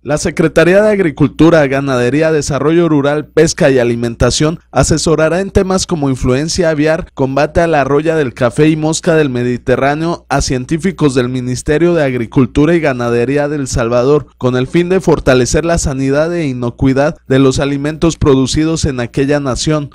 La Secretaría de Agricultura, Ganadería, Desarrollo Rural, Pesca y Alimentación asesorará en temas como influencia aviar, combate a la arroya del café y mosca del Mediterráneo a científicos del Ministerio de Agricultura y Ganadería del Salvador, con el fin de fortalecer la sanidad e inocuidad de los alimentos producidos en aquella nación.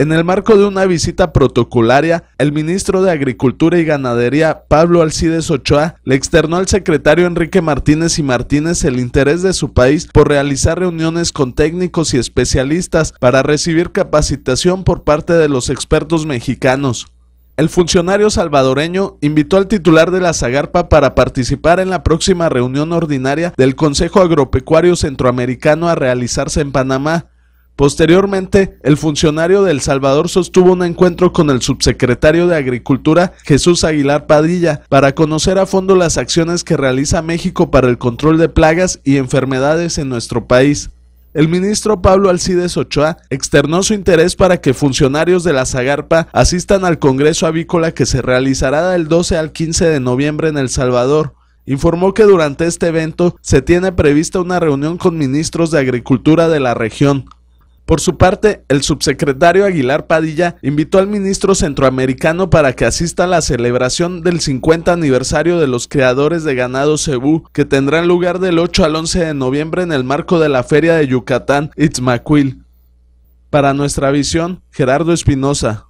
En el marco de una visita protocolaria, el ministro de Agricultura y Ganadería, Pablo Alcides Ochoa, le externó al secretario Enrique Martínez y Martínez el interés de su país por realizar reuniones con técnicos y especialistas para recibir capacitación por parte de los expertos mexicanos. El funcionario salvadoreño invitó al titular de la Zagarpa para participar en la próxima reunión ordinaria del Consejo Agropecuario Centroamericano a realizarse en Panamá. Posteriormente, el funcionario de El Salvador sostuvo un encuentro con el subsecretario de Agricultura, Jesús Aguilar Padilla, para conocer a fondo las acciones que realiza México para el control de plagas y enfermedades en nuestro país. El ministro Pablo Alcides Ochoa externó su interés para que funcionarios de la Zagarpa asistan al Congreso Avícola que se realizará del 12 al 15 de noviembre en El Salvador. Informó que durante este evento se tiene prevista una reunión con ministros de Agricultura de la región, por su parte, el subsecretario Aguilar Padilla invitó al ministro centroamericano para que asista a la celebración del 50 aniversario de los creadores de ganado cebú, que tendrán lugar del 8 al 11 de noviembre en el marco de la Feria de Yucatán Itzmaquil. Para nuestra visión, Gerardo Espinosa,